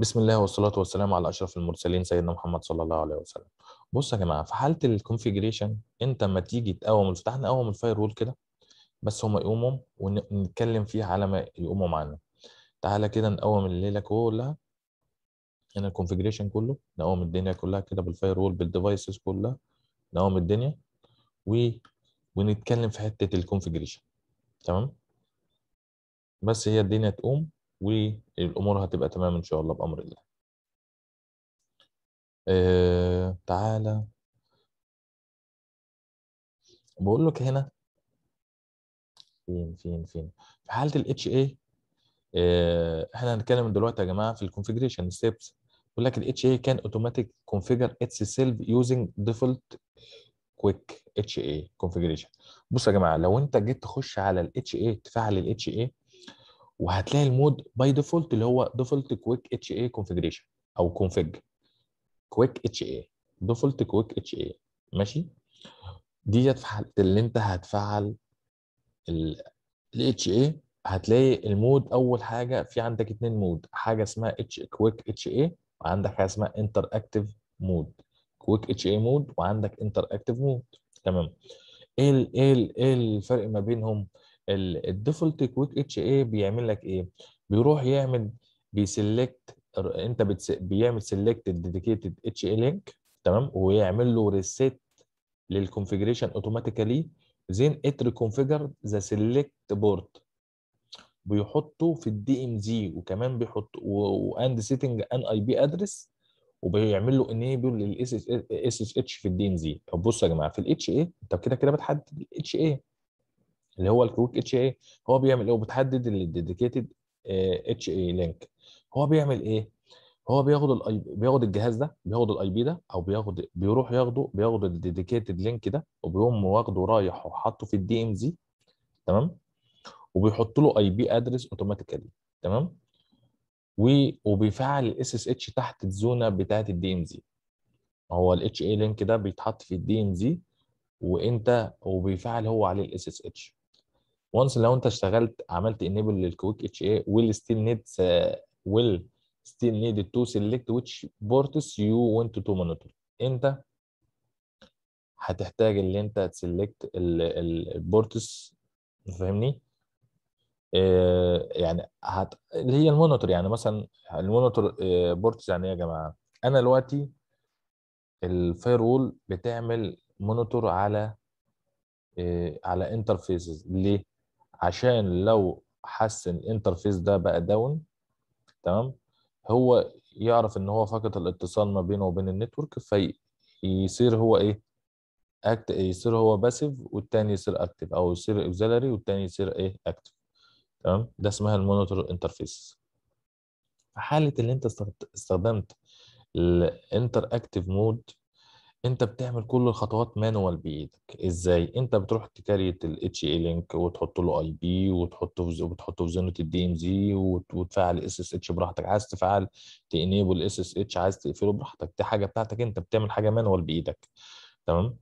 بسم الله والصلاة والسلام على أشرف المرسلين سيدنا محمد صلى الله عليه وسلم. بص يا جماعة في حالة الكونفيجريشن أنت لما تيجي تقوم الفتح نقوم الفاير وول كده بس هما يقوموا ونتكلم فيها على ما يقوموا معانا. تعالى كده نقوم الليلة كلها هنا الكونفيجريشن كله نقوم الدنيا كلها كده بالفاير وول بالديفايسز كلها نقوم الدنيا و ونتكلم في حتة الكونفيجريشن تمام؟ بس هي الدنيا تقوم والامور هتبقى تمام ان شاء الله بامر الله آه تعالى بقول لك هنا فين فين فين في حاله الاتش اي آه، احنا هنتكلم دلوقتي يا جماعه في الكونفيجريشن ستيبس بيقول لك الاتش اي كان اوتوماتيك كونفيجر اتس سيلف يوزنج ديفولت كويك اتش اي كونفيجريشن بص يا جماعه لو انت جيت تخش على الاتش اي تفعل الاتش اي وهتلاقي المود باي ديفولت اللي هو ديفولت كويك اتش اي كونفجريشن او كونفج كويك اتش اي ديفولت كويك اتش اي ماشي ديت في حاله اللي انت هتفعل الاتش اي هتلاقي المود اول حاجه في عندك اتنين مود حاجه اسمها اتش كويك اتش اي وعندك حاجه اسمها انتر اكتف مود كويك اتش اي مود وعندك انتر اكتف مود تمام ايه ايه ايه الفرق ما بينهم الديفولت كويك اتش اي بيعمل لك ايه؟ بيروح يعمل بيسلكت انت بتس... بيعمل سيلكت ديديكيتد اتش اي لينك تمام ويعمل له ريسيت للكونفيجريشن اوتوماتيكالي زين ات ريكونفيجر ذا سيلكت بورت بيحطه في الدي ام زي وكمان بيحط واند سيتنج ان اي بي ادرس وبيعمل له انيبل للاس اس اتش في الدي ام زي طب بصوا يا جماعه في الاتش اي انت كده كده بتحدد الاتش اي اللي هو الكويك اتش اي هو بيعمل ايه وبتحدد الديديكيتد اتش اي لينك هو بيعمل ايه هو بياخد الاي بياخد الجهاز ده بياخد الاي بي ده او بياخد بيروح ياخده بياخد الديديكيتد لينك ده وبيقوم واخده رايح وحاطه في الدي ام زي تمام وبيحط له اي بي ادرس اوتوماتيكالي تمام وبيفعل الاس اس اتش تحت الزونه بتاعه الدي ام زي هو الاتش اي لينك ده بيتحط في الدي ام زي وانت وبيفعل هو عليه الاس اس اتش وانس لو انت اشتغلت عملت انيبل للكويك اتش اي ويل ستيل نيد ويل ستيل نيد تو سيلكت which بورتس يو want تو مونيتور انت هتحتاج ان انت تسلكت البورتس فاهمني آه، يعني هت... اللي هي المونيتور يعني مثلا المونيتور بورتس آه، يعني ايه يا جماعه انا دلوقتي الفاير وول بتعمل مونيتور على آه، على انترفيسز ليه عشان لو حس ان الانترفيس ده بقى داون تمام هو يعرف ان هو فقد الاتصال ما بينه وبين النتورك فيصير هو ايه اكت يصير هو باسيف والتاني يصير اكتف او يصير اكزيلري والتاني يصير ايه اكتف تمام ده اسمها المونيتور انترفيس في حاله اللي انت استخدمت الانتر اكتف مود أنت بتعمل كل الخطوات مانوال بإيدك، إزاي؟ أنت بتروح تكريت الاتش اي لينك e وتحط له اي بي وتحطه في وتحطه في زونة ام زي وتفعّل اتش براحتك، عايز تفعّل اس اس اتش عايز تقفله براحتك، دي حاجة بتاعتك أنت بتعمل حاجة مانوال بإيدك، تمام؟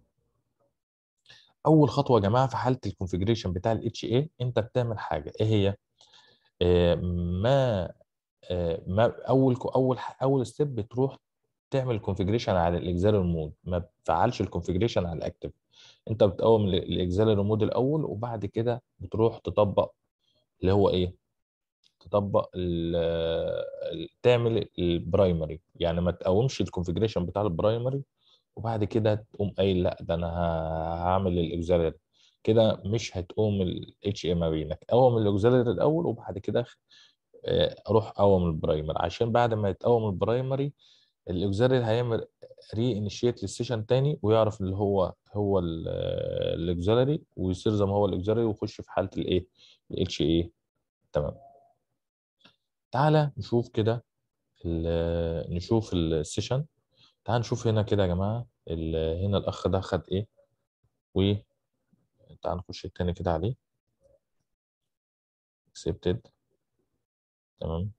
أول خطوة يا جماعة في حالة الكونفيجريشن بتاع الاتش اي e أنت بتعمل حاجة، إيه هي؟ آآ آه، ما آه، ما أول أول أول ستيب بتروح تعمل الكونفجريشن على الاكزالر مود ما بتفعلش الكونفجريشن على الاكتف انت بتقوم الاكزالر مود الاول وبعد كده بتروح تطبق اللي هو ايه تطبق ال تعمل البرايمري يعني ما تقومش الكونفجريشن بتاع البرايمري وبعد كده تقوم قايل لا ده انا هعمل الاكزالر كده مش هتقوم الاتش ام ما بينك قوم الاكزالر الاول وبعد كده آه، اروح اقوم البرايمر عشان بعد ما يتقوم البرايمري الاكزاري هيعمل ري انيشيت للسيشن تاني ويعرف اللي هو هو الاكزاري آه، ويصير زي ما هو الاكزاري ويخش في حاله الايه الاتش اي تمام تعالى نشوف كده آه، نشوف السيشن تعالى نشوف هنا كده يا جماعه آه، هنا الاخ ده خد ايه و تعالى نخش التاني كده عليه اكسبتد تمام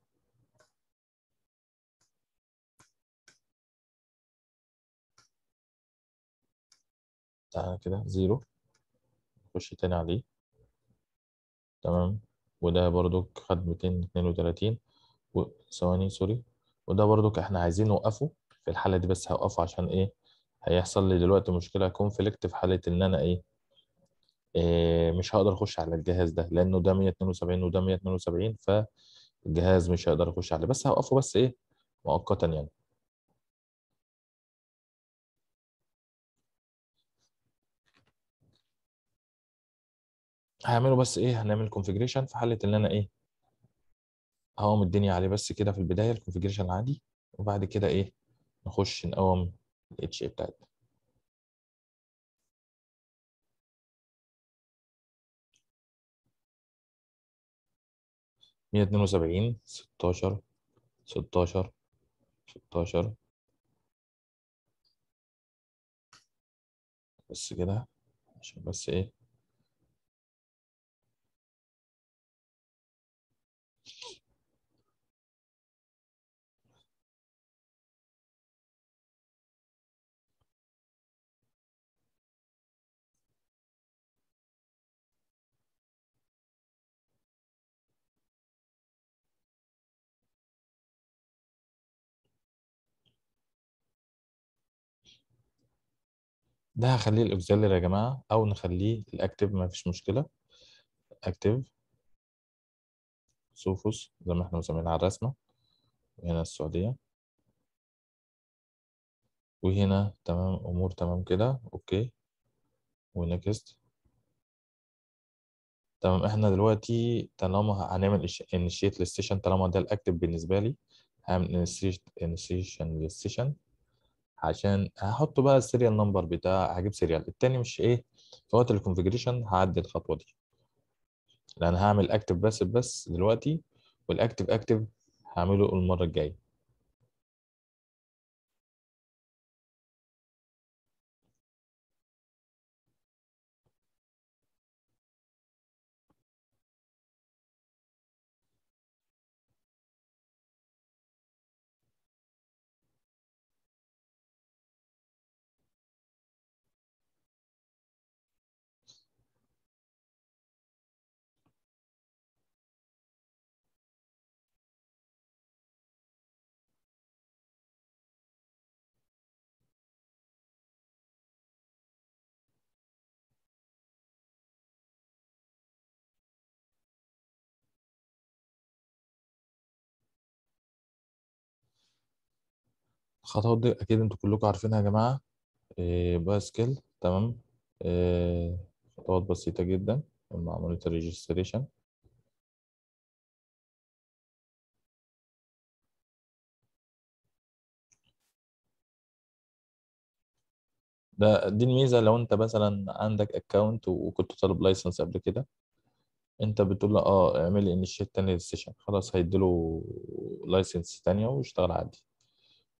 بتاعنا كده زيرو نخش تاني عليه تمام وده برضو خد 232 ثواني سوري وده برضو احنا عايزين نوقفه في الحالة دي بس هوقفه عشان ايه هيحصل لي دلوقتي مشكلة كونفليكت في حالة ان انا ايه, إيه مش هقدر اخش على الجهاز ده لانه ده 172 وده 172 فالجهاز مش هيقدر اخش عليه بس هوقفه بس ايه مؤقتا يعني هعمله بس ايه هنعمل كونفيجريشن في حاله ان انا ايه هقوم الدنيا عليه بس كده في البدايه الكونفيجريشن عادي وبعد كده ايه نخش نقوم الاتش اي بتاعتنا مية اتنين وسبعين ستاشر ستاشر ستاشر بس كده عشان بس ايه ده هخليه الاوكسيلر يا جماعة أو نخليه الأكتيف مفيش مشكلة أكتيف سوفوس زي ما احنا مسمينها على الرسمة هنا السعودية وهنا تمام أمور تمام كده أوكي ونكست تمام احنا دلوقتي طالما هنعمل انيشيت للسيشن طالما ده الاكتف بالنسبه لي هعمل انيشيت للسيشن عشان هحط بقى السيريال نمبر بتاع هجيب سيريال التاني مش ايه في وقت الكونفجريشن هعدي الخطوه دي لان هعمل اكتف بس بس دلوقتي والاكتف اكتف هعمله المره الجايه الخطوات دي اكيد انتوا كلكم عارفينها يا جماعه آه، باسكل تمام آه، خطوات بسيطه جدا معمولة الريجستريشن ده دي الميزه لو انت مثلا عندك اكونت وكنت طالب لايسنس قبل كده انت بتقول له اه اعمل لي انيشيت تاني للسيشن خلاص هيديله لايسنس تانية واشتغل عادي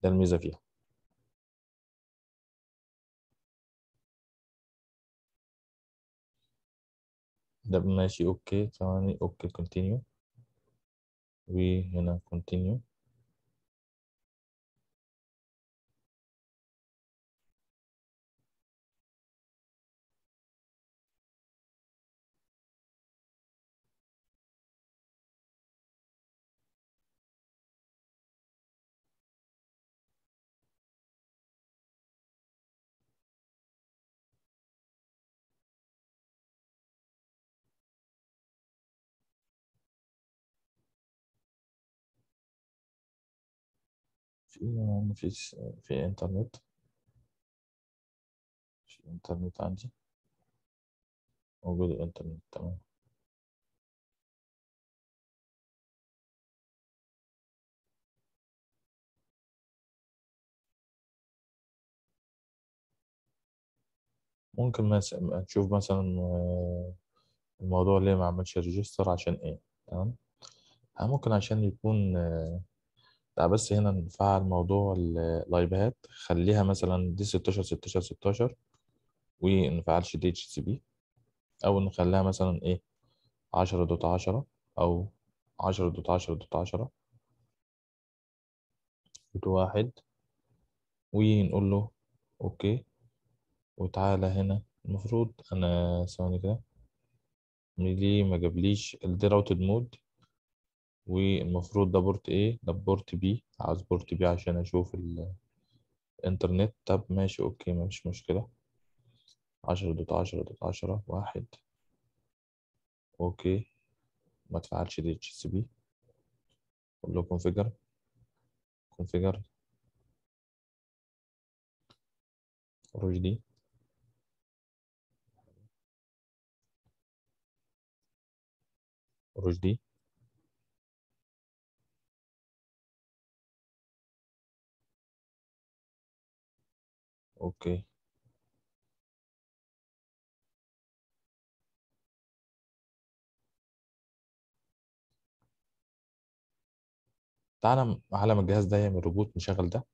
ده الميزه فيها ده ماشي اوكي ثواني اوكي كونتينيو وهنا كونتينيو في يعني في في انترنت في انترنت عندي موجود الانترنت تمام ممكن مثلا نشوف مثلا آه، الموضوع ليه ما عملش ريجستر عشان ايه تمام ممكن عشان يكون آه، لا بس هنا نفعل موضوع اللايفات خليها مثلا دي 16 16 16 ونفعلش دي اتش سي بي او نخليها مثلا ايه 10 دوت 10 او 10 دوت 10 دوت 10 دوت واحد ونقول له اوكي وتعالى هنا المفروض انا ثواني كده ليه ما جابليش الدي راوتد مود والمفروض ده بورت ايه ده بورت بي عاوز بورت بي عشان اشوف الانترنت طب ماشي اوكي مفيش مشكلة عشرة دوت عشرة دوت عشرة واحد اوكي ما تفعلش دي اتش سي بي اقول له كونفيجر كونفيجر روج دي روج دي اوكي تعالى ما الجهاز ده يعمل روبوت نشغل ده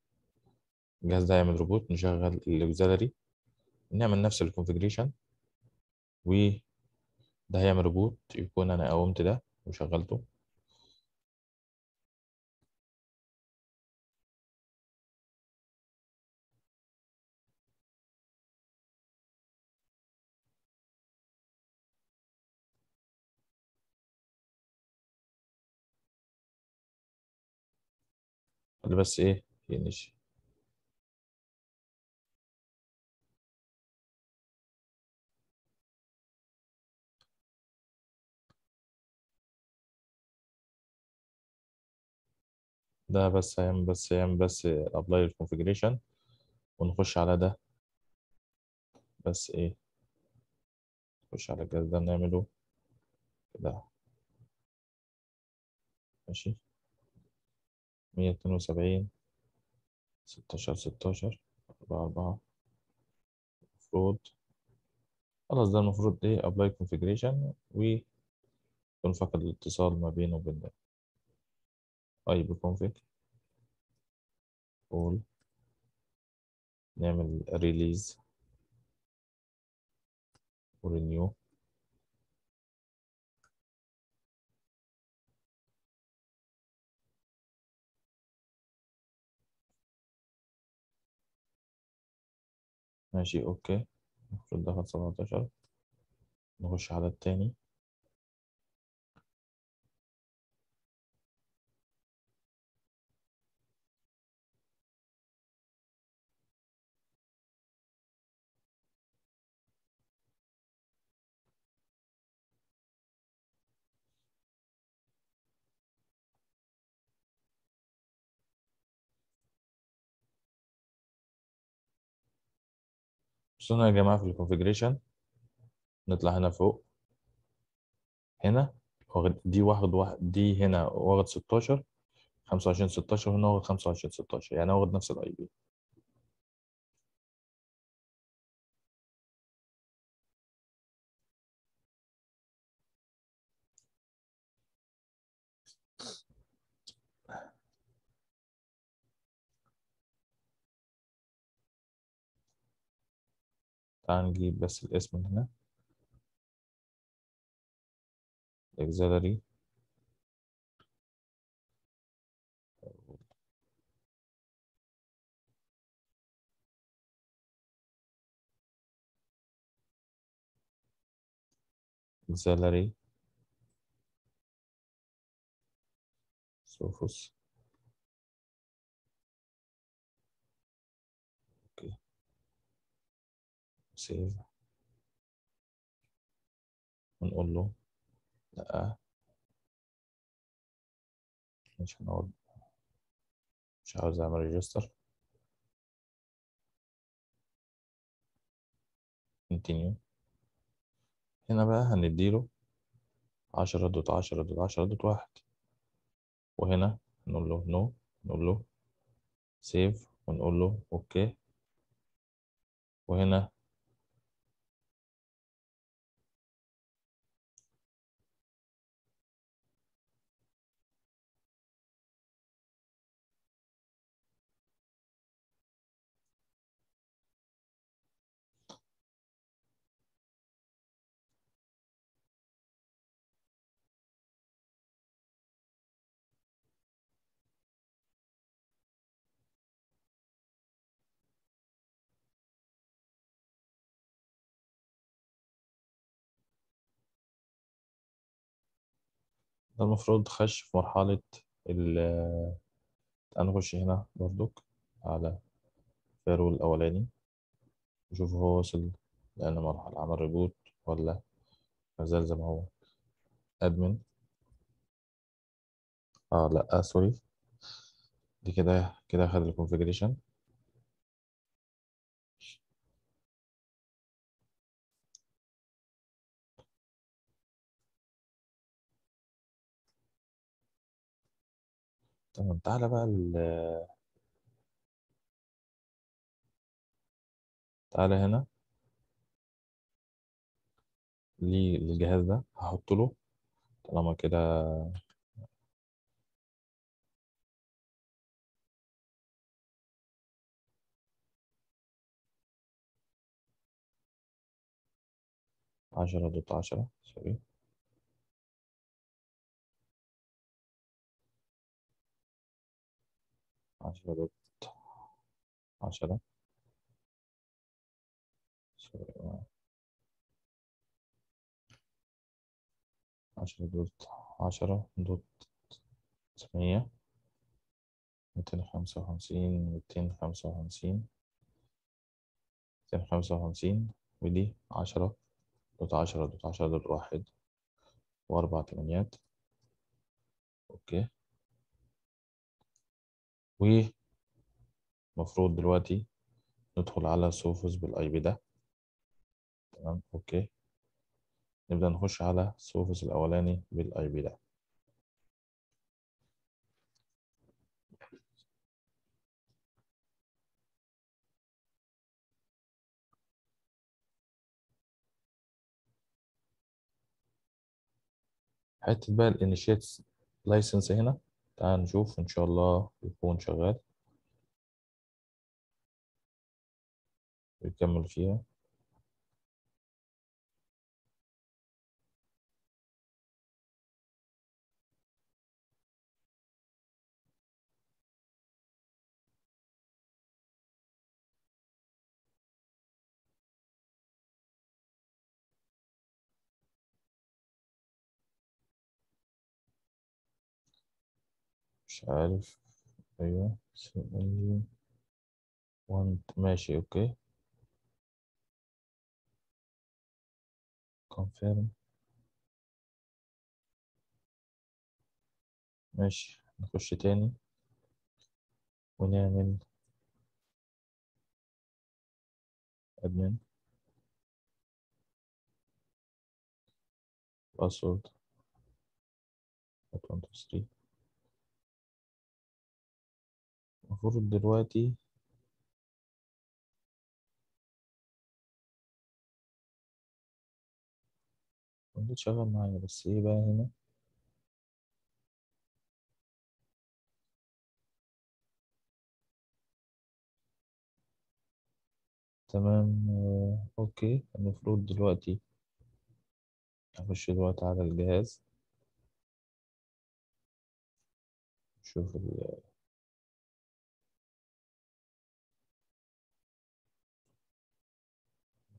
الجهاز ده يعمل روبوت نشغل الاوكسيلري نعمل نفس الكونفجريشن و ده هيعمل روبوت يكون انا قومت ده وشغلته اللي بس ايه ينشي ده بس هيعمل بس هيعمل بس ابلاي configuration ونخش على ده بس ايه نخش على الجهاز ده نعمله كده ماشي مية اتنين وسبعين ستاشر ستاشر أربعة أربعة المفروض خلاص ده المفروض إيه أبلاي configuration و فقد الاتصال ما بينه وبين ده أي طيب، بconfig all نعمل ريليز ورينيو ماشي اوكي المفروض دخل 17 نخش على التاني وصلنا يا جماعة في الكونفجريشن نطلع هنا فوق هنا واخد دي واخد واحد دي هنا واخد 16 25 16 هنا واخد 25 16 يعني واخد نفس الاي بي تعال نجيب بس الاسم من هنا auxiliary auxiliary سوفوس so سيف ونقول له لا مش هنقعد مش عاوز اعمل ريجستر كونتينيو هنا بقى هنديله عشرة دوت عشرة دوت عشرة دوت واحد وهنا نقول له نو نقول له سيف ونقول له اوكي وهنا ده المفروض خش في مرحلة ال تعال هنا بردوك على الفيرول الأولاني نشوف هو وصل لأن مرحلة عمل ريبوت ولا مازال زي ما هو أدمن اه لأ سوري دي كده كده خد الكونفجريشن تمام تعالى بقى ال تعالى هنا للجهاز ده هحط له طالما كده عشرة ضد عشرة سوري عشرة دوت عشرة عشرة دوت عشرة دوت تسعمية ميتين خمسة وخمسين ميتين خمسة وخمسين ميتين خمسة وخمسين ودي عشرة دوت عشرة دوت عشرة دوت واحد وأربع تمانيات أوكي ومفروض دلوقتي ندخل على سوفوس بالاي بي ده تمام اوكي نبدأ نخش على سوفوس الأولاني بالاي بي ده حتة بقى الانيشيتس لايسنس هنا تعال نشوف إن شاء الله يكون شغال ويكمل فيها مش عارف أيوة ماشي أوكي كونفيرم ماشي نخش تاني ونعمل admin password 123 المفروض دلوقتي كنت شغال معايا بس ايه بقى هنا تمام آه، اوكي المفروض دلوقتي اخش دلوقتي على الجهاز شوف ال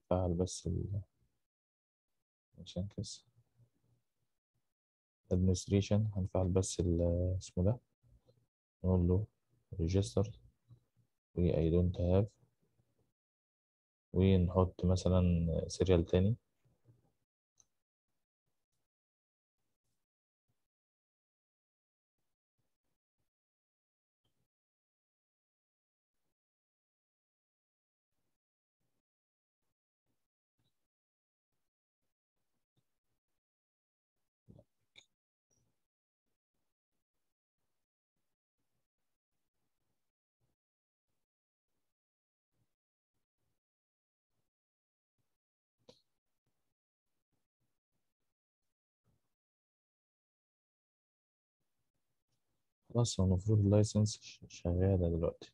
فعل بس ال عشان هنكسر administration هنفعل بس اسمه ده نقول له register و I don't have ونحط مثلا سيريال تاني خلاص هو المفروض اللايسنس شغالة دلوقتي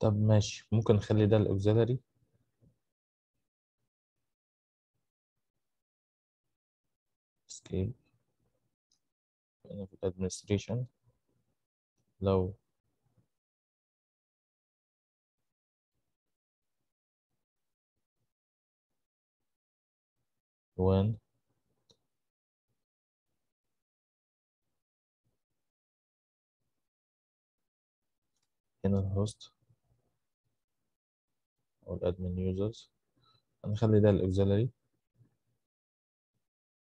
طب ماشي ممكن نخلي ده الأوكسيلري سكيل يعني في الادمنستريشن لو when هنا الهوست او الادمن يوزرز هنخلي ده الاوكسيلري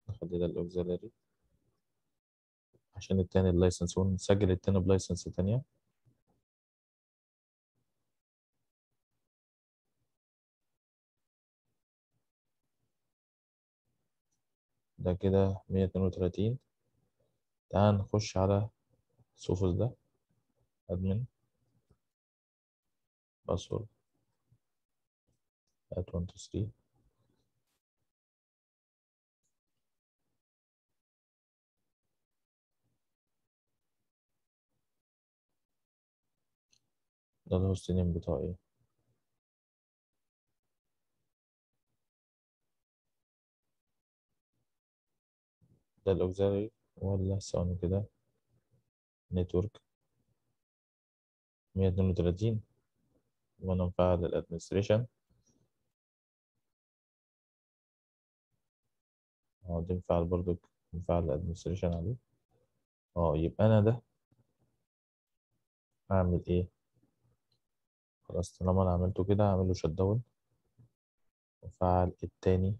نخلي ده الاوكسيلري عشان التاني اللايسنس ونسجل التاني بلايسنس تانية ده كده مية اتنين وتلاتين تعال نخش على سوفوس ده ادمن باسورد ات 1 2 ده الهوست بتاعه بتاعي ده الأوزاري ولا ثواني كده نتورك مية اتنين وتلاتين وأنا مفعل الأدمنستريشن اه دي مفعل برضو مفعل الأدمنستريشن عليه اه يبقى أنا ده أعمل إيه خلاص طالما انا عملته كده هعمل له شت داون وافعل التاني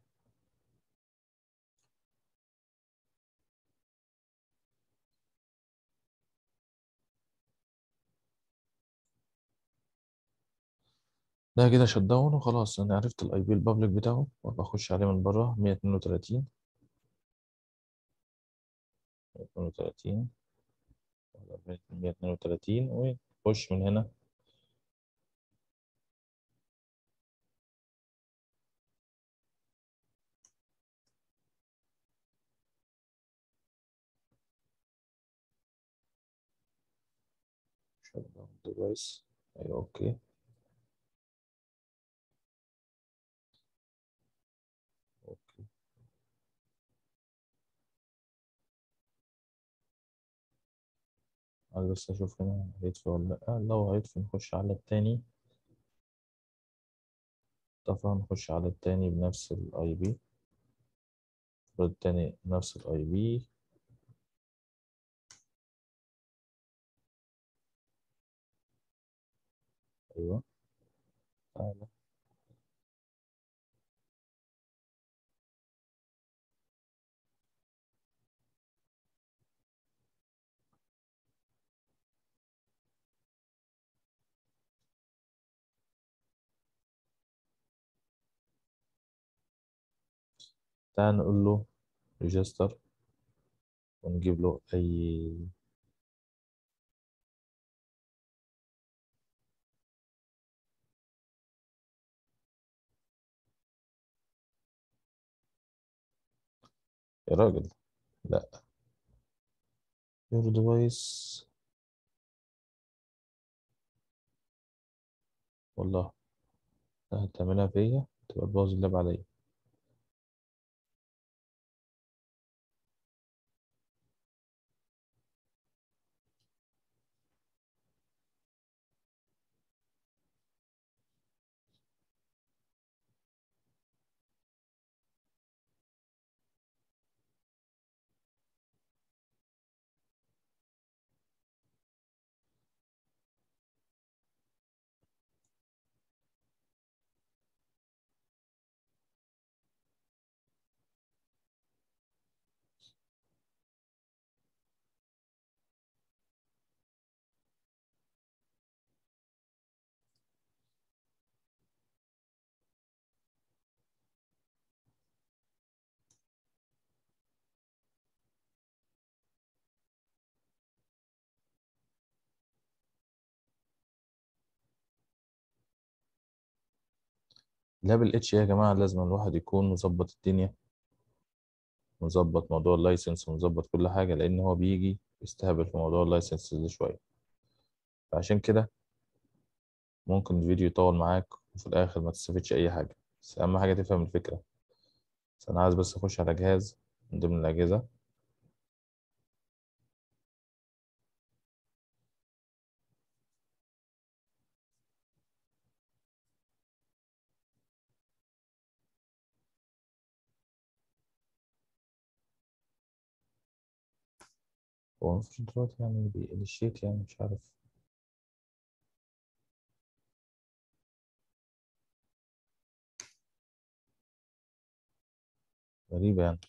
ده كده شت داون وخلاص انا عرفت الاي بي البابليك بتاعه وابقى اخش عليه من بره 132 132 132 ويخش من هنا كويس ايوه اوكي عايز بس اشوف هنا هيطفي ولا لا لو هيطفي نخش على التاني طفى نخش على التاني بنفس الاي بي التاني نفس الاي بي ايوه تعالى أيوة. تعال نقول له ريجستر ونجيب له اي يا راجل لا your device والله هتعملها فيا تبقى تبوظ اللاب عليا لابل اتش يا جماعة لازم الواحد يكون مظبط الدنيا مظبط موضوع اللايسنس ومظبط كل حاجة لأن هو بيجي يستهبل في موضوع اللايسنس ده شوية فعشان كده ممكن الفيديو يطول معاك وفي الآخر ما تستفدش أي حاجة بس أهم حاجة تفهم الفكرة بس أنا عايز بس أخش على جهاز من ضمن الأجهزة هو المفروض دلوقتي يعني بيإنيشيت يعني مش عارف غريبة يعني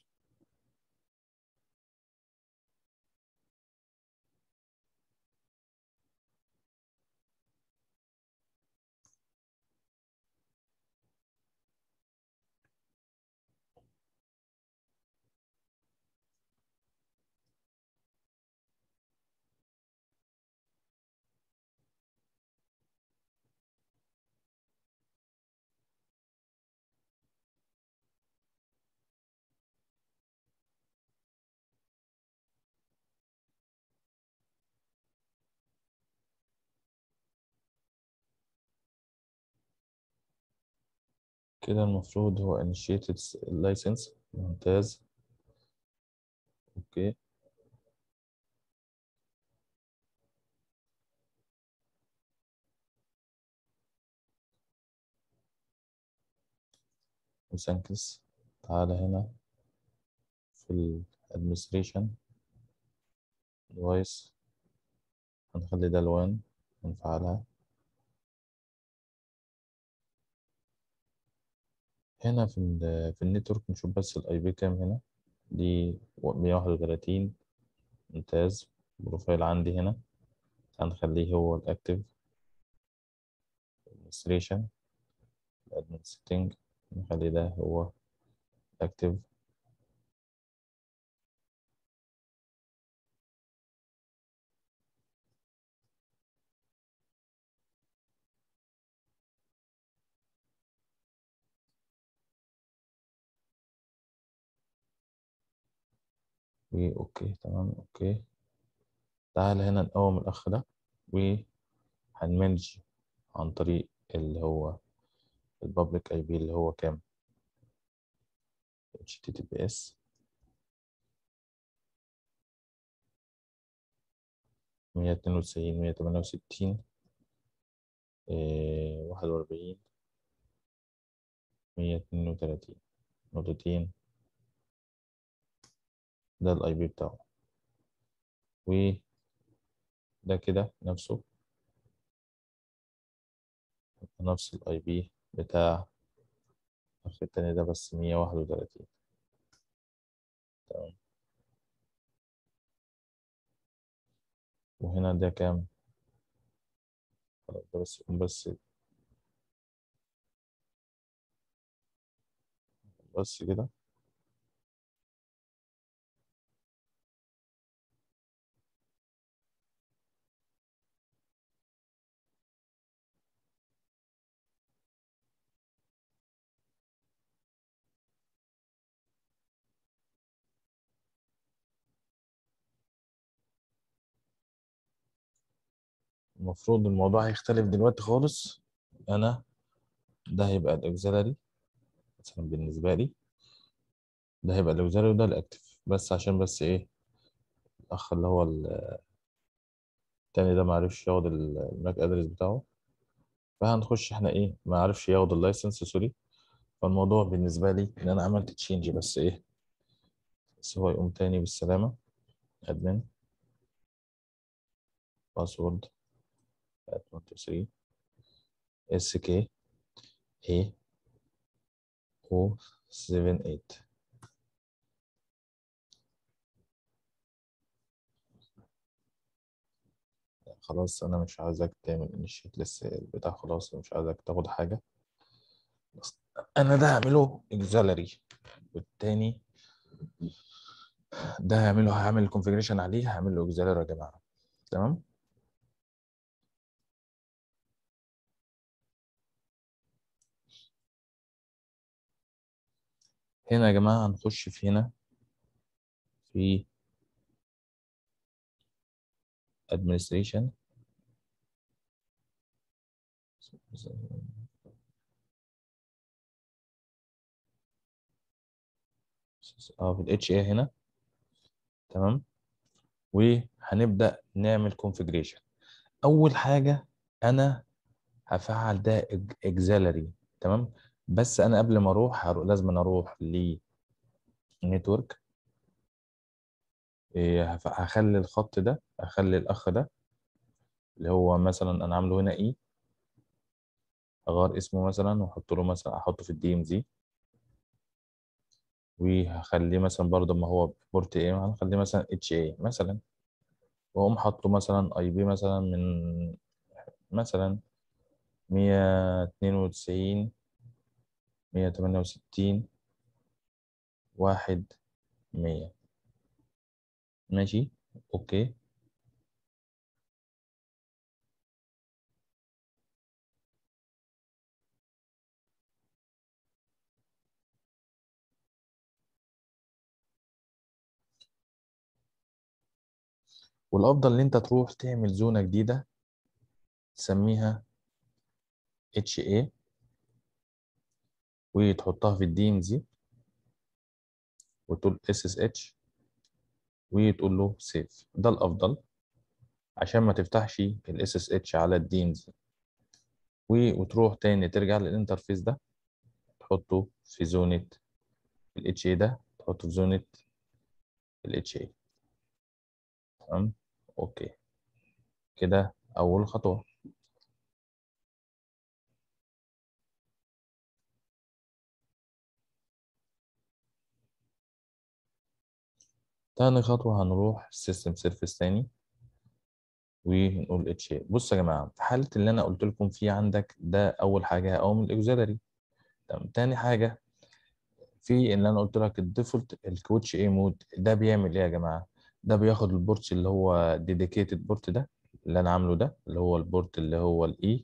كده المفروض هو initiated license ممتاز اوكي وسنكس تعالى هنا في ال administration device هنخلي ده الوان ونفعلها هنا في الـ في النتورك نشوف بس الاي بي كام هنا دي 131 ممتاز البروفايل عندي هنا هنخليه هو الاكتف administration admin setting نخلي ده هو active وي إيه، اوكي تمام اوكي تعال هنا نقوم الاخ ده وهنمانج عن طريق اللي هو البابليك اي بي اللي هو كام اتش تي تي بي اس مية اتنين وتسعين مية تمانية وستين آه، واحد وأربعين مية اتنين وتلاتين نقطتين ده الاي بي بتاعه وده كده نفسه نفس الاي بي بتاع الشخص التاني ده بس مية واحد تمام وهنا ده كام ده بس بس بس كده المفروض الموضوع هيختلف دلوقتي خالص انا ده هيبقى الاكزيلري مثلا بالنسبه لي ده هيبقى الاكزيلري وده الاكتف بس عشان بس ايه الاخ اللي هو التاني ده معرفش ياخد الماك ادرس بتاعه فهنخش احنا ايه معرفش ياخد اللايسنس سوري فالموضوع بالنسبه لي ان انا عملت تشينج بس ايه بس هو يقوم تاني بالسلامه ادمن باسورد E, خلاص انا مش عايزك تعمل انيشيت لسه البتاع خلاص مش عايزك تاخد حاجه انا ده هعمله اكزالري والتاني ده هعمله هعمل الكونفجريشن عليه هعمله اكزالري يا جماعه تمام هنا يا جماعة هنخش في هنا في administration اه في الاتش HA هنا تمام وهنبدا نعمل كونفجريشن اول حاجه انا هفعل ده اكزالري تمام بس انا قبل ما اروح لازم اروح اروح نتورك إيه، هخلي الخط ده اخلي الاخ ده اللي هو مثلا انا عامله هنا اي e، اغير اسمه مثلا واحط له مثلا احطه في الدي ام زي وهخليه مثلا برضه ما هو بورت ايه هنخليه مثلا اتش اي مثلا واقوم حاطه مثلا اي بي مثلا من مثلا مية اتنين وتسعين مية وستين واحد مية ماشي أوكي والأفضل إن أنت تروح تعمل زونة جديدة تسميها اتش ايه وتحطها في الدي ام زي وتقول اس اس اتش وتقول له سيف ده الافضل عشان ما تفتحش الاس اس اتش على الدي ام زي وتروح تاني ترجع للانترفيس ده تحطه في زونة الاتش اي ده تحطه في زونة الاتش اي تمام اوكي كده اول خطوه تاني خطوة هنروح السيستم سيرفيس تاني ونقول اتش اي بص يا جماعة في حالة اللي أنا قلت لكم فيه عندك ده أول حاجة من الإكزيلري تمام تاني حاجة في اللي أنا قلت لك الديفولت الكوتش إيه مود ده بيعمل إيه يا جماعة؟ ده بياخد البورت اللي هو ديديكيتد بورت ده اللي أنا عامله ده اللي هو البورت اللي هو الإي e،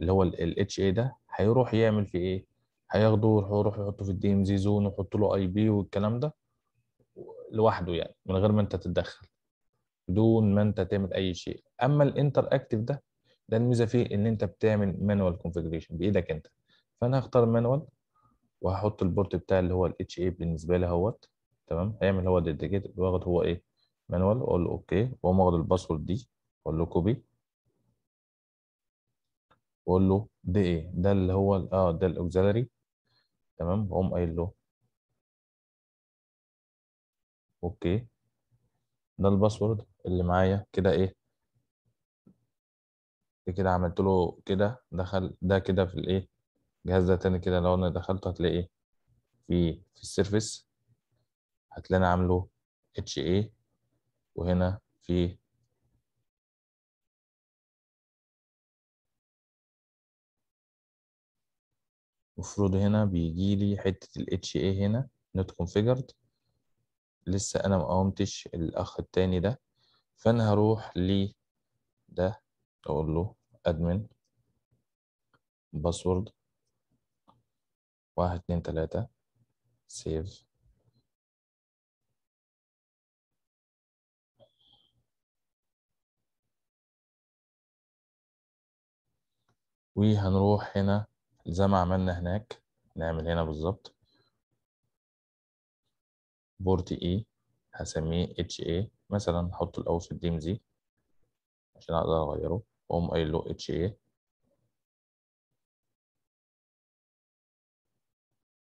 اللي هو الاتش اي ده هيروح يعمل فيه إيه؟ هياخده ويروح يحطه في الدي ام زي زون ويحط له اي بي والكلام ده لوحده يعني من غير ما انت تتدخل بدون ما انت تعمل اي شيء اما الانتر اكتف ده ده الميزه فيه ان انت بتعمل مانوال كونفيجريشن بايدك انت فانا هختار مانوال وهحط البورت بتاعي اللي هو الاتش اي بالنسبه لي اهوت تمام هيعمل هو ديديكيت واخد هو ايه مانوال واقول له اوكي واقوم واخد الباسورد دي واقول له كوبي واقول له ده ايه ده اللي هو اه ده الاوكسلري تمام واقوم قايل له اوكي ده الباسورد اللي معايا كده ايه كده عملت له كده دخل ده كده في الايه الجهاز ده تاني كده لو انا دخلته هتلاقي ايه في في السيرفيس هتلاقي انا عامله اتش اي وهنا في المفروض هنا بيجي لي حتة ال HA هنا نوت كونفيجرد لسه انا ما قومتش الاخ التاني ده فانا هروح ل ده اقول له ادمن باسورد واحد اتنين تلاتة سيف وهنروح هنا زي ما عملنا هناك نعمل هنا بالظبط بورد اي e هسميه HA مثلا هحطه الأول في الديم زي عشان أقدر أغيره وأقوم قايل له HA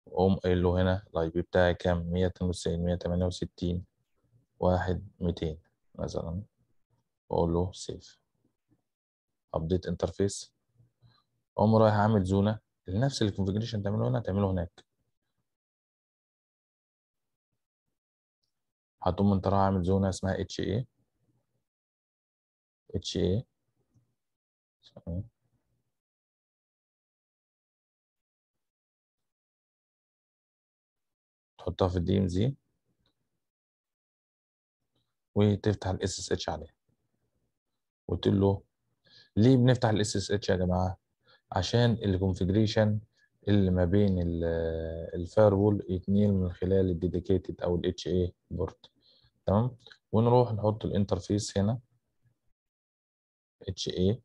وأقوم قايل له هنا الأي بي بتاعي كام 192 168 واحد ميتين مثلا وأقول له سيف أبديت انترفيس أقوم رايح أعمل زونة لنفس الكونفجريشن تعمله هنا تعمله هناك هتقوم انت رايح عامل زونة اسمها اتش اي اتش اي تحطها في الدي ام زي وتفتح الاس اس اتش عليها وتقول له ليه بنفتح الاس اس اتش يا جماعه عشان الكونفجريشن اللي ما بين الفاير وول يتنقل من خلال الديديكيتد او الاتش اي بورت تمام ونروح نحط الانترفيس هنا اتش اي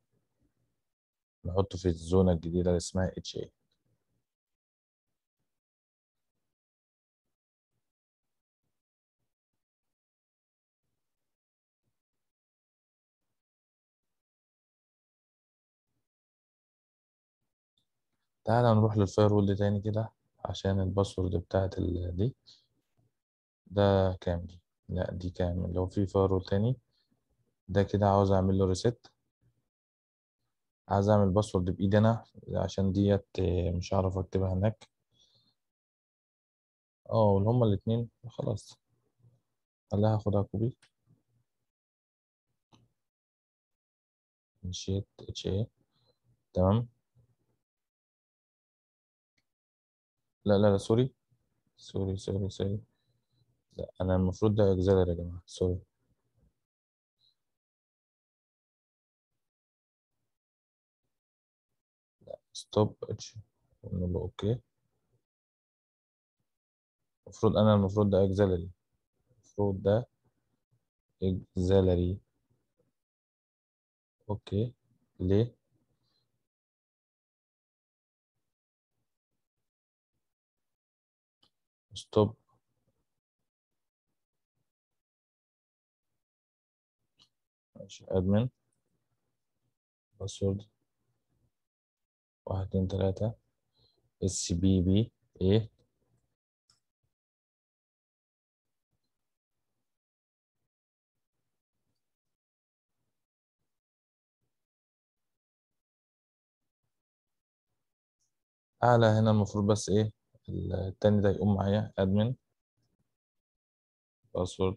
نحطه في الزونة الجديدة اللي اسمها اتش اي تعالى نروح للفايرول دي تاني كده عشان الباسورد بتاعت دي ده كام دي لا دي كام اللي هو في فايرول تاني ده كده عاوز اعمل له ريسيت عايز اعمل باسورد بايدي انا عشان ديت آه، مش هعرف اكتبها هناك اه اللي هما الاتنين خلاص هلا هاخدها كوبي نشيت اتش اي تمام لا لا لا سوري سوري سوري سوري لا انا المفروض ده اكزيلر يا جماعه سوري لا ستوب اتش ونقول له اوكي المفروض انا المفروض ده اكزيلر المفروض ده اكزيلر اوكي ليه ستوب ماشي ادمن باسورد واحد اتنين تلاتة اس بي بي ايه اعلى هنا المفروض بس ايه التاني ده يقوم معايا ادمن باسورد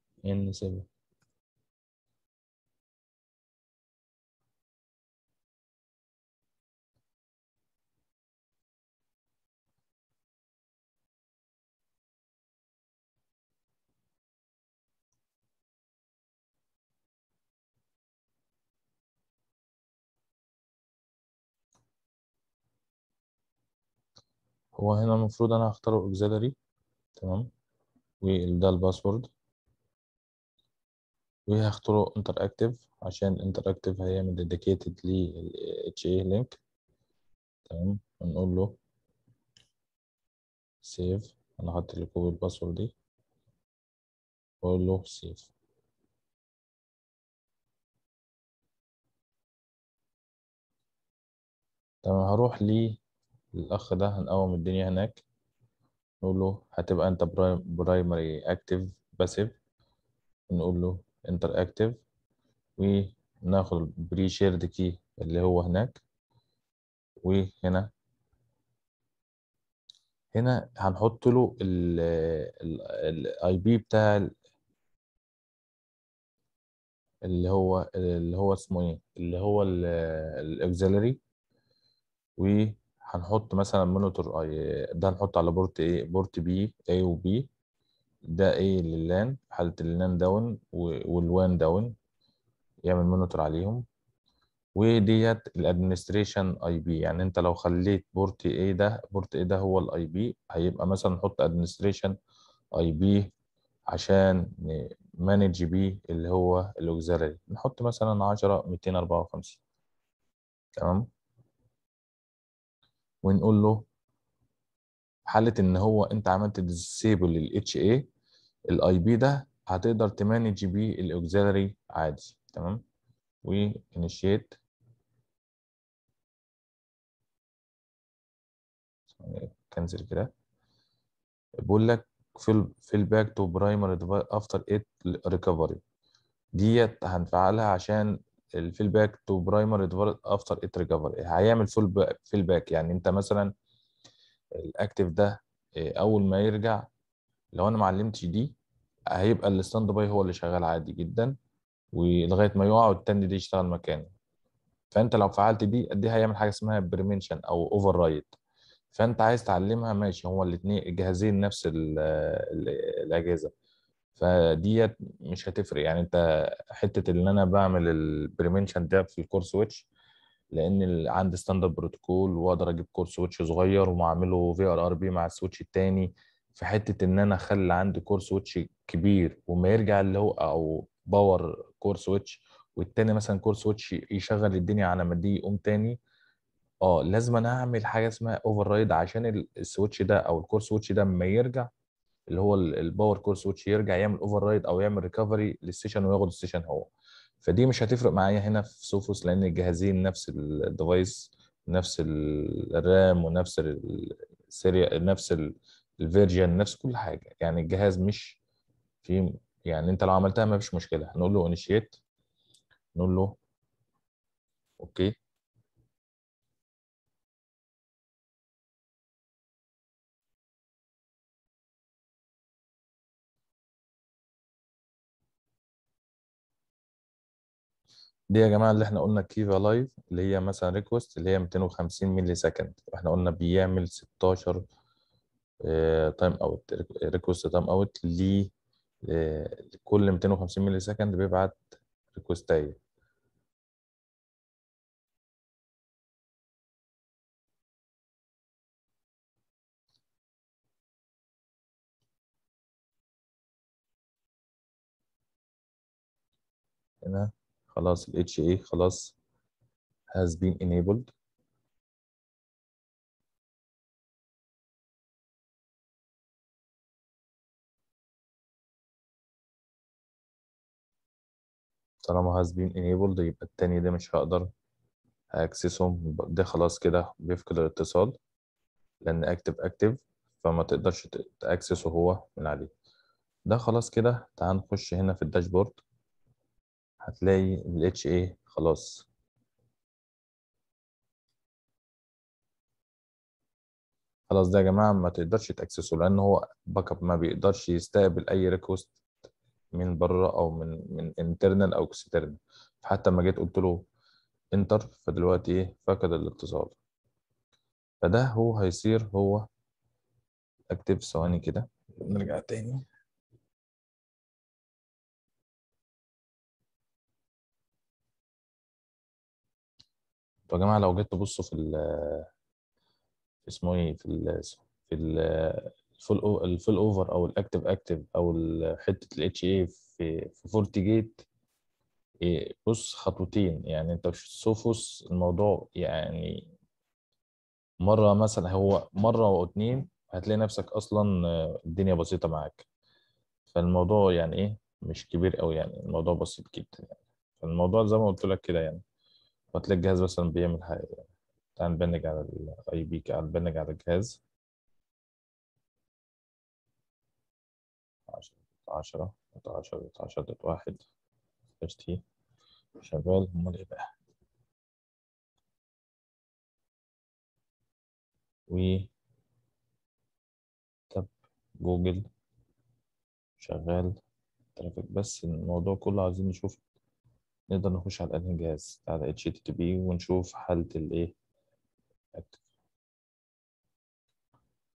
ان إيه 7 هو هنا المفروض انا هختار auxiliary تمام وده الباسورد وهي انتراكتيف interactive عشان interactive هيعمل dedicated لل HA link تمام ونقول له سيف انا هحط لي كوبي الباسورد دي واقول له سيف تمام هروح للأخ ده هنقوم الدنيا هناك نقول له هتبقى انت برايمري اكتف باسيف نقول له انتر اكتف وناخد البري شيرد كي اللي هو هناك وهنا هنا هنحط له الاي بي بتاع اللي هو اللي هو اسمه ايه اللي هو الاكزيلري وهنحط مثلا مونيتور اي آه، ده هنحط على بورت ايه بورت بي اي وبي ده ايه للان حالة اللان داون والوان داون يعمل مونيتور عليهم وديت الادمنستريشن اي بي يعني انت لو خليت بورت ايه ده بورت ايه ده هو الاي بي هيبقى مثلا نحط ادمنستريشن اي بي عشان مانج بيه اللي هو الاوكسيلري نحط مثلا 10 254 تمام ونقول له حاله ان هو انت عملت ديسيبل للاتش اي الاي بي ده هتقدر تمانج بيه الاوكسيلري عادي تمام وانيشيت كنسل كده بقول لك في في الباك تو برايمري افتر ات ريكفري ديت هنفعلها عشان الفيل باك تو برايمري افتر ات ريكفري هيعمل فول فيل باك يعني انت مثلا الاكتيف ده آه، اول ما يرجع لو انا ما علمتش دي هيبقى الستاند باي هو اللي شغال عادي جدا ولغايه ما يقع والتاني ده يشتغل مكانه فانت لو فعلت دي دي هيعمل حاجه اسمها بريمنشن او اوفر رايت فانت عايز تعلمها ماشي هو الاثنين الجهازين نفس الاجهزه فديت مش هتفرق يعني انت حته ان انا بعمل البريمنشن ده في الكور سويتش لان عندي ستاندرد بروتوكول واقدر اجيب كور سويتش صغير وما اعمله في ار ار بي مع السويتش التاني في حته ان انا اخلي عندي كور سويتش كبير وما يرجع اللي هو او باور كور سويتش والتاني مثلا كور سويتش يشغل الدنيا على ما دي يقوم تاني اه لازم انا اعمل حاجه اسمها اوفر رايد عشان السويتش ده او الكور سويتش ده ما يرجع اللي هو الباور كور سويتش يرجع يعمل اوفر رايد او يعمل ريكفري للسيشن وياخد السيشن هو فدي مش هتفرق معايا هنا في سوفوس لان الجهازين نفس الديفايس نفس الرام ونفس السيريا نفس الفيرجن نفس كل حاجه يعني الجهاز مش في يعني انت لو عملتها ما فيش مشكله هنقول له انيشيت نقول له اوكي دي يا جماعه اللي احنا قلنا كيفا لايف اللي هي مثلا ريكوست اللي هي 250 ملي سكند واحنا قلنا بيعمل 16 تايم اوت ريكوست تايم اوت ل آه، كل 250 ملي سكند بيبعت ريكوستايه هنا خلاص ال HA خلاص has been enabled طالما has been enabled يبقى التاني ده مش هقدر اكسسهم ده خلاص كده بيفقد الاتصال لان اكتف اكتف فما تقدرش تاكسسه هو من عليه ده خلاص كده تعال نخش هنا في الداشبورد هتلاقي ال HA خلاص خلاص ده يا جماعه ما تقدرش تاكسسه لان هو باك اب ما بيقدرش يستقبل اي ريكوست من بره او من من انترنال او اكسترنال فحتى لما جيت قلت له انتر فدلوقتي ايه فقد الاتصال فده هو هيصير هو اكتب ثواني كده نرجع تاني يا جماعه لو جيت تبصوا في اسمه ايه في الـ في الـ الفول أو الفول اوفر او الاكتف اكتف او حته الاتش اي في في فورتي إيه، جيت بص خطوتين يعني انت في السوفوس الموضوع يعني مره مثلا هو مره او اتنين هتلاقي نفسك اصلا آه، الدنيا بسيطه معاك فالموضوع يعني ايه مش كبير قوي يعني الموضوع بسيط جدا يعني فالموضوع زي ما قلت لك كده يعني هتلاقي الجهاز مثلا بيعمل حاجه يعني تعال نبنج على الاي بي تعال نبنج على الجهاز عشرة عشرة دوت عشرة دوت واحد ثيرتي شغال أمال إيه بقى و تب جوجل شغال ترافيك بس الموضوع كله عايزين نشوف نقدر نخش على أنهي جهاز على اتش تي بي ونشوف حالة الإيه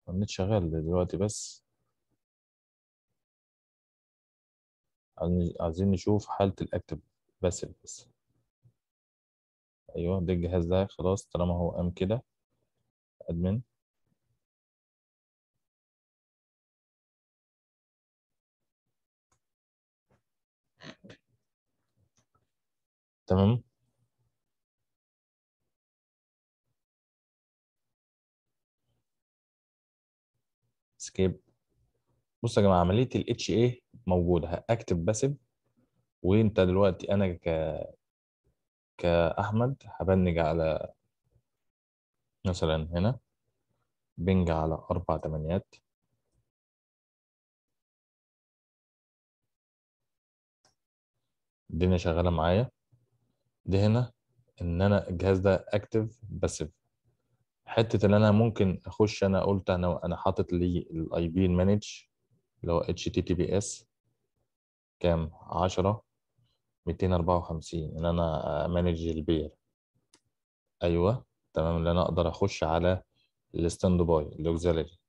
النت شغال دلوقتي بس عايزين نشوف حالة الأكتف باسيف بس أيوه ده الجهاز ده خلاص طالما هو قام كده أدمن تمام سكيب بصوا يا جماعه عمليه ال ايه موجوده هاكتف باسيف وانت دلوقتي انا ك كاحمد هبنج على مثلا هنا بنج على اربع تمانيات الدنيا شغاله معايا دي هنا ان انا الجهاز ده اكتف باسيف حته اللي انا ممكن اخش انا قلت انا انا حاطط لي الاي بي المانج اللي هو اتش تي تي بي اس كام عشرة ميتين أربعة وخمسين إن أنا مانج البير أيوة تمام إن أنا أقدر أخش على الستاند باي الأوكزيلري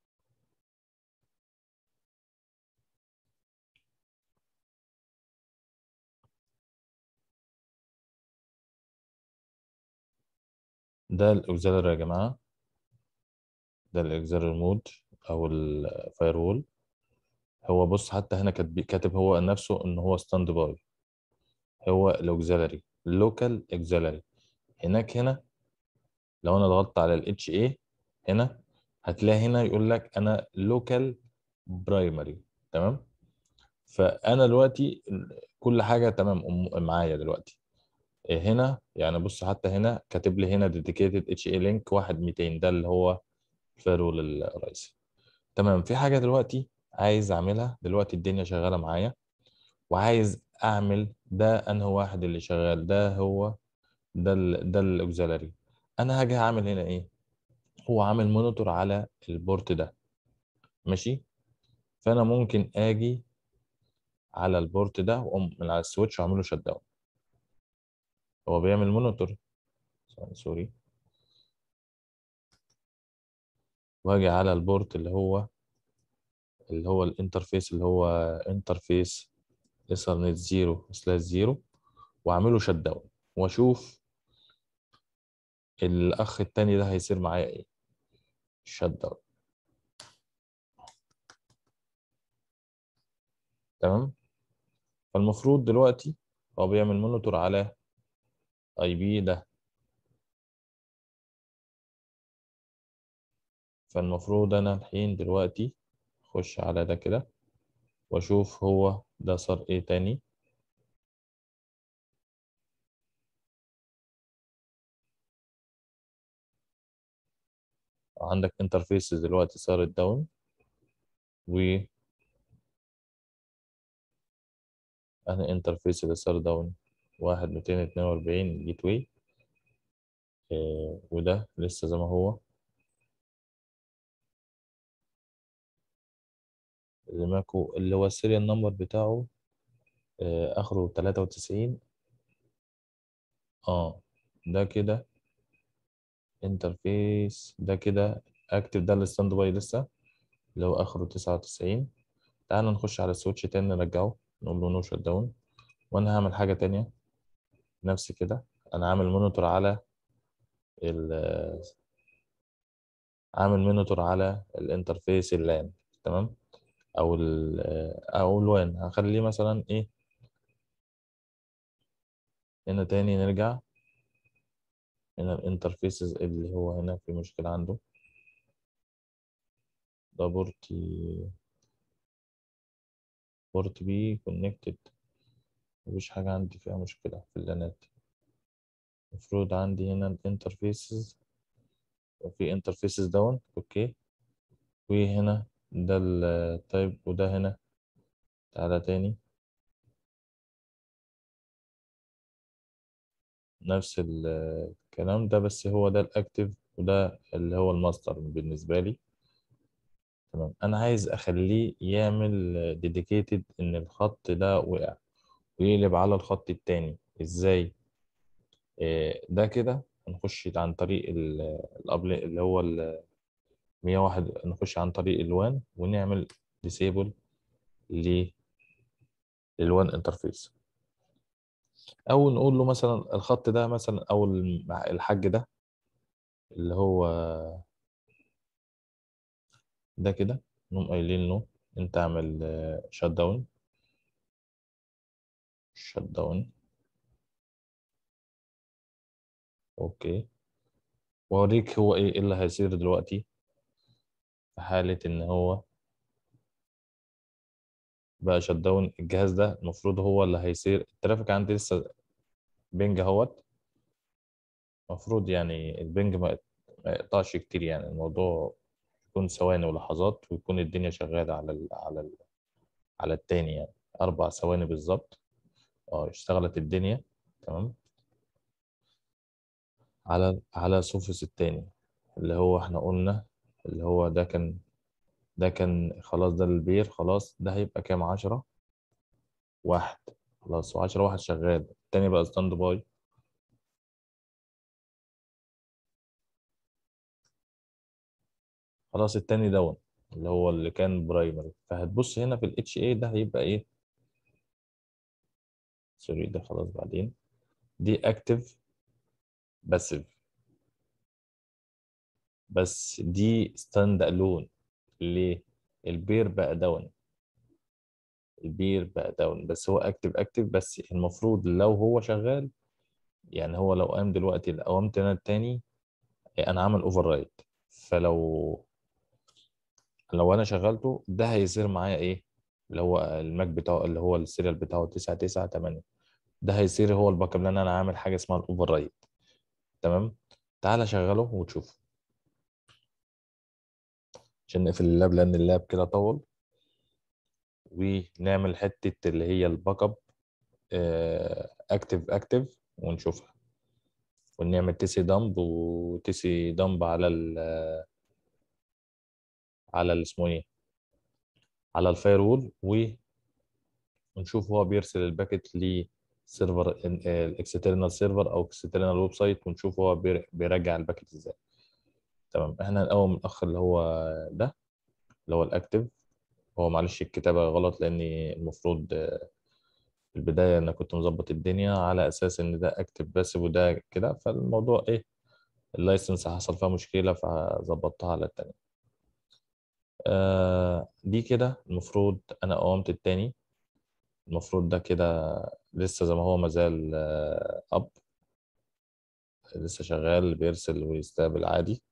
ده الأوكزيلري يا جماعة ده الأوكزيلري مود أو الفاير وول هو بص حتى هنا كاتب كاتب هو نفسه ان هو ستاند باي هو الاوكسيلاري لوكال اوكسيلاري هناك هنا لو انا ضغطت على الاتش اي هنا هتلاقي هنا يقول لك انا لوكال برايمري تمام فانا دلوقتي كل حاجه تمام معايا دلوقتي هنا يعني بص حتى هنا كاتب لي هنا ديديكيتد اتش اي لينك 1 200 ده اللي هو الفيرول الرئيسي تمام في حاجه دلوقتي عايز اعملها دلوقتي الدنيا شغاله معايا وعايز اعمل ده هو واحد اللي شغال ده هو ده الـ ده الاوكسيلاري انا هاجي هعمل هنا ايه هو عامل مونيتور على البورت ده ماشي فانا ممكن اجي على البورت ده واقوم من على السويتش واعمله شت داون هو بيعمل مونيتور سوري واجي على البورت اللي هو اللي هو الانترفيس اللي هو انترفيس ايثرنت 0 سلاش 0 واعمله شت داون واشوف الاخ التاني ده هيصير معايا ايه شت داون تمام فالمفروض دلوقتي هو بيعمل مونيتور على اي بي ده فالمفروض انا الحين دلوقتي خش على ده كده واشوف هو ده صار ايه تاني عندك انترفيس دلوقتي صارت داون و انا انترفيس اللي صار داون واحد ميتين اتنين واربعين جيت واي آه، وده لسه زي ما هو اللي ماكو اللي هو السيريال نمبر بتاعه آه، اخره 93 اه ده كده انترفيس ده كده اكتف ده الستاند باي لسه اللي هو اخره 99 تعال نخش على السويتش تاني نرجعه نقول له نو شت داون وانا هعمل حاجه تانية نفس كده انا عامل مونيتور على ال عامل مونيتور على الانترفيس اللان يعني، تمام او ال او الوان هخليه مثلا ايه هنا تاني نرجع هنا الانترفيسز اللي هو هنا في مشكلة عنده ده بورت بورت بي كونكتد مفيش حاجة عندي فيها مشكلة في اللانات المفروض عندي هنا الانترفيسز وفي انترفيسز داون اوكي وهنا ده ال طيب وده هنا تعالى تاني نفس الكلام ده بس هو ده الاكتف وده اللي هو الماستر بالنسبة لي تمام انا عايز اخليه يعمل ديديكيتد ان الخط ده وقع ويقلب على الخط التاني ازاي آه، ده كده هنخش عن طريق الابل اللي هو 101 نخش عن طريق ال1 ونعمل ديسيبل لل1 انترفيس او نقول له مثلا الخط ده مثلا او الحج ده اللي هو ده كده نقوم قايلين له انت اعمل شت داون شت داون اوكي واوريك هو ايه, إيه اللي هيصير دلوقتي في حالة إن هو بقى شت داون الجهاز ده المفروض هو اللي هيصير الترافيك عندي لسه بنج اهوت المفروض يعني البنج ما يقطعش كتير يعني الموضوع يكون ثواني ولحظات ويكون الدنيا شغالة على ال على ال على التاني يعني أربع ثواني بالظبط اه اشتغلت الدنيا تمام على على صفص التاني اللي هو احنا قلنا اللي هو ده كان ده كان خلاص ده البير خلاص ده هيبقى كام عشرة واحد خلاص وعشرة واحد شغال التاني بقى ستاند باي خلاص التاني دون اللي هو اللي كان برايمري فهتبص هنا في الاتش اي ده هيبقى ايه سوري ده خلاص بعدين دي اكتف باسيف بس دي ستاند الون ليه؟ البير بقى داون البير بقى داون بس هو اكتف اكتف بس المفروض لو هو شغال يعني هو لو قام دلوقتي لو قمت انا التاني آه، انا عامل اوفر رايت فلو لو انا شغلته ده هيصير معايا ايه اللي هو الماك بتاعه اللي هو السيريال بتاعه 9 9 8 ده هيصير هو الباك اب لان انا عامل حاجه اسمها الاوفر رايت تمام تعال شغله وتشوفه عشان نقفل اللاب لان اللاب كده طول ونعمل حتة اللي هي الباك اب آه، اكتف اكتف ونشوفها ونعمل تيسي دمب وتيسي دمب على ال على اسمه ايه على الفاير وول ونشوف هو بيرسل الباكت لسيرفر الاكسترنال سيرفر آه، او اكسترنال ويب سايت ونشوف هو بيرجع الباكت ازاي تمام احنا من الاخ اللي هو ده اللي هو الاكتف هو معلش الكتابة غلط لاني المفروض في البداية انا كنت مظبط الدنيا على اساس ان ده اكتف بس وده كده فالموضوع ايه اللايسنس حصل فيها مشكلة فظبطتها على التانية آه دي كده المفروض انا قومت التاني المفروض ده كده لسه زي ما هو مازال اب آه، لسه شغال بيرسل ويستقبل عادي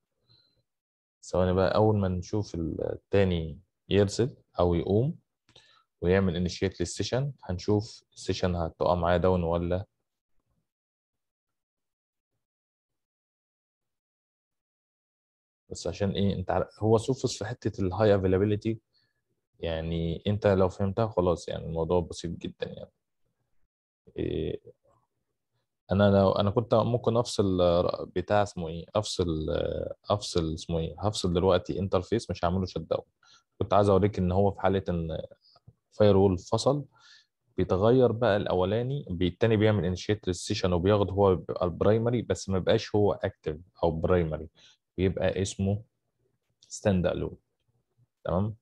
ثواني بقى أول ما نشوف التاني يرسل أو يقوم ويعمل انيشيت للسيشن هنشوف السيشن هتقع معايا داون ولا بس عشان ايه انت عارف هو سوفس في حته الهاي افيلابيلتي يعني انت لو فهمتها خلاص يعني الموضوع بسيط جدا يعني إيه، انا لو انا كنت ممكن افصل آه، بتاع اسمه ايه افصل آه، افصل اسمه ايه هفصل دلوقتي انترفيس مش هعمله شت داون كنت عايز اوريك ان هو في حاله ان فاير وول فصل بيتغير بقى الاولاني التاني بيعمل انشيت للسيشن وبياخد هو بيبقى البرايمري بس ما بقاش هو اكتف او برايمري بيبقى اسمه ستاند الون تمام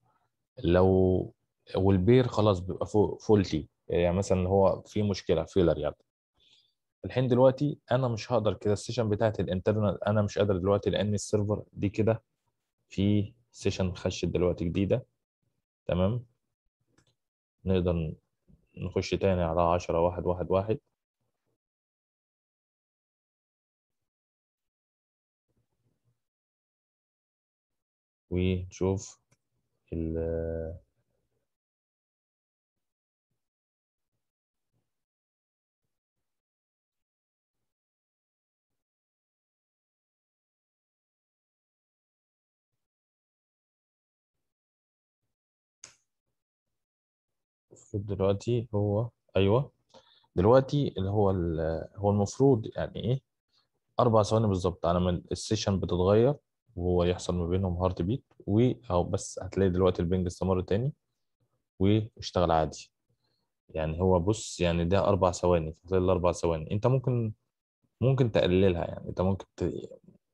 لو والبير خلاص بيبقى فوق فولتي يعني مثلا هو في مشكله فيلر يعني الحين دلوقتي انا مش هقدر كده السيشن بتاعت الانترنال انا مش قادر دلوقتي لان السيرفر دي كده في سيشن خشت دلوقتي جديده تمام نقدر نخش تاني على عشرة واحد واحد واحد ونشوف ال المفروض دلوقتي هو ايوه دلوقتي اللي هو هو المفروض يعني ايه اربع ثواني بالظبط على ما السيشن بتتغير وهو يحصل ما بينهم هارت بيت واهو بس هتلاقي دلوقتي البنج استمر تاني واشتغل عادي يعني هو بص يعني ده اربع ثواني في الاربع ثواني انت ممكن ممكن تقللها يعني انت ممكن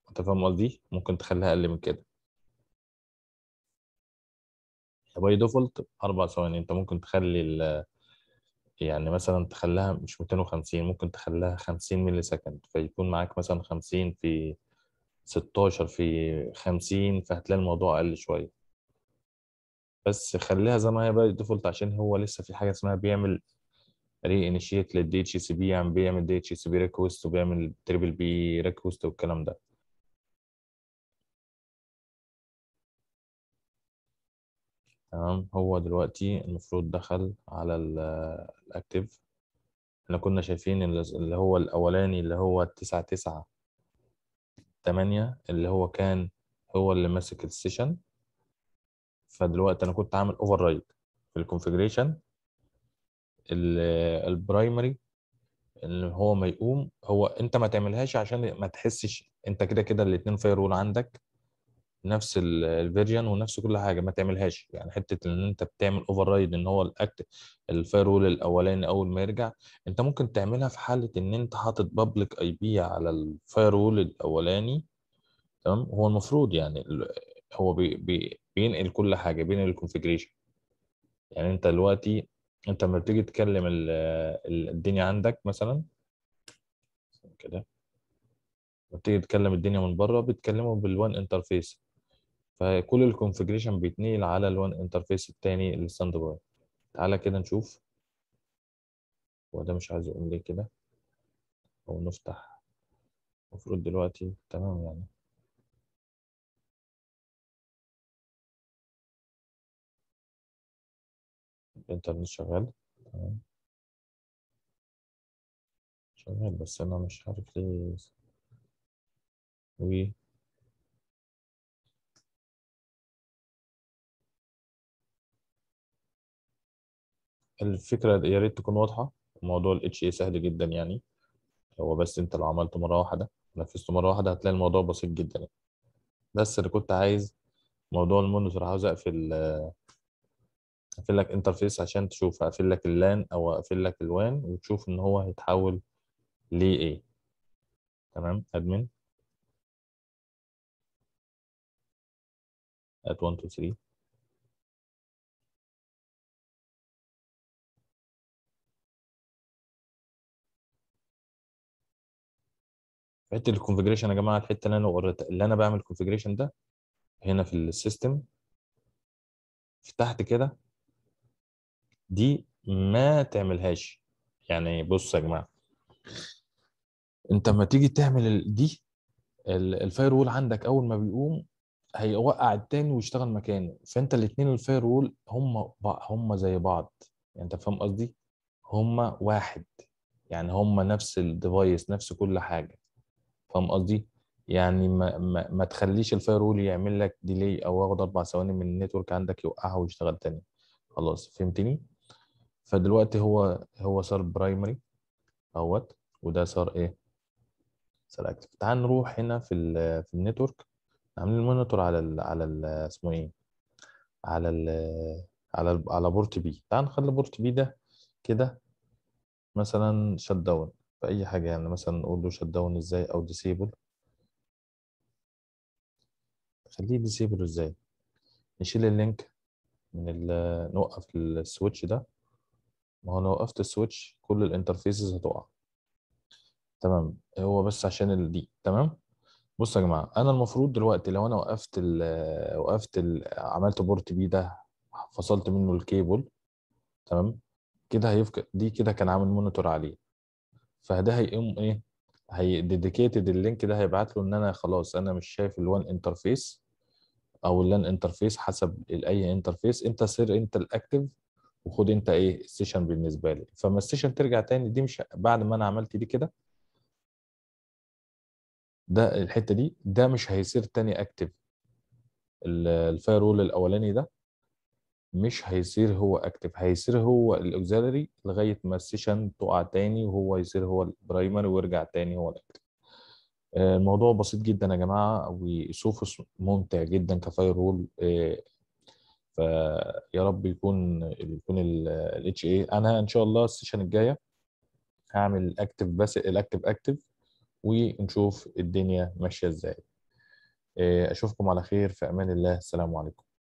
انت فاهم قصدي ممكن تخليها اقل من كده باي ديفولت اربع ثواني انت ممكن تخلي ال يعني مثلا تخليها مش 250 ممكن تخليها 50 مللي سكند فيكون معاك مثلا 50 في 16 في 50 فهتلاقي الموضوع اقل شويه بس خليها زي ما هي باي ديفولت عشان هو لسه في حاجه اسمها بيعمل ري انيشيت للدي اتش سي بي يعني بيعمل دي اتش سي بي ريكوست وبيعمل تريبل بي ريكوست والكلام ده تمام هو دلوقتي المفروض دخل على الاكتيف احنا كنا شايفين اللي هو الاولاني اللي هو التسعة تسعة تمانية اللي هو كان هو اللي ماسك السيشن فدلوقتي انا كنت عامل اوفر رايد في الكونفجريشن البرايمري اللي هو ما يقوم هو انت ما تعملهاش عشان ما تحسش انت كده كده الاتنين فايرول عندك نفس الفيرجن ونفس كل حاجه ما تعملهاش يعني حته ان انت بتعمل اوفر رايد ان هو الاكت الفاير وول الاولاني اول ما يرجع انت ممكن تعملها في حاله ان انت حاطط بابليك اي بي على الفاير وول الاولاني تمام هو المفروض يعني هو بي بي بينقل كل حاجه بينقل الكونفجريشن يعني انت دلوقتي انت لما بتيجي تكلم الـ الدنيا عندك مثلا كده بتيجي تكلم الدنيا من بره بتكلمه بالوان انترفيس فكل الكونفجريشن بيتنقل على الوان انترفيس التاني اللي ستاند باي تعالى كده نشوف هو ده مش عايز يقوم ليه كده او نفتح المفروض دلوقتي تمام يعني الانترنت شغال تمام شغال بس انا مش عارف ليه و الفكرة يا ريت تكون واضحة موضوع ال HA سهل جدا يعني هو بس انت لو عملته مرة واحدة نفذته مرة واحدة هتلاقي الموضوع بسيط جدا يعني. بس اللي كنت عايز موضوع المونيتور عاوز اقفل اقفل لك انترفيس عشان تشوف اقفل لك اللان او اقفل لك الوان وتشوف ان هو هيتحول لايه تمام ادمن ات 1 2 3 حته الكونفجريشن يا جماعه الحته اللي انا وريتها اللي انا بعمل الكونفجريشن ده هنا في السيستم فتحت كده دي ما تعملهاش يعني بص يا جماعه انت لما تيجي تعمل دي الفاير وول عندك اول ما بيقوم هيوقع التاني ويشتغل مكانه فانت الاثنين الفاير وول هم هم زي بعض يعني انت فاهم قصدي هم واحد يعني هم نفس الديفايس نفس كل حاجه فاهم قصدي؟ يعني ما, ما, ما تخليش الفايرول يعمل لك ديلي او ياخد اربع ثواني من النتورك عندك يوقعها ويشتغل تاني خلاص فهمتني؟ فدلوقتي هو هو صار برايمري اهوت وده صار ايه؟ صار اكتف تعال نروح هنا في الـ في النتورك عاملين المونيتور على الـ على الـ اسمه ايه؟ على الـ على الـ على بورت بي تعال نخلي بورت بي ده كده مثلا شت داون في أي حاجة يعني مثلا نقول له شت داون إزاي أو ديسيبل خليه ديسيبل إزاي نشيل اللينك من ال نوقف السويتش ده ما هو لو وقفت السويتش كل الانترفيسز هتقع تمام هو بس عشان دي تمام بصوا يا جماعه انا المفروض دلوقتي لو انا وقفت ال وقفت ال عملت بورت بي ده فصلت منه الكيبل تمام كده هيفقد دي كده كان عامل مونيتور عليه فده هيقوم ايه هي ديديكيتد اللينك ده هيبعت له ان انا خلاص انا مش شايف الوان انترفيس او اللان انترفيس حسب الاي انترفيس انت سير انت الاكتف وخد انت ايه السيشن بالنسبه لي فما السيشن ترجع تاني دي مش بعد ما انا عملت دي كده ده الحته دي ده مش هيصير تاني اكتف الفاير وول الاولاني ده مش هيصير هو اكتف هيصير هو الاوكسيلري لغايه ما السيشن تقع تاني وهو يصير هو البرايمري ويرجع تاني هو الاكتف آه، الموضوع بسيط جدا يا جماعه وسوفس ممتع جدا كفاير رول فيا رب يكون يكون الاتش اي انا ان شاء الله السيشن الجايه هعمل اكتف بس الاكتف اكتف ونشوف الدنيا ماشيه ازاي آه، اشوفكم على خير في امان الله السلام عليكم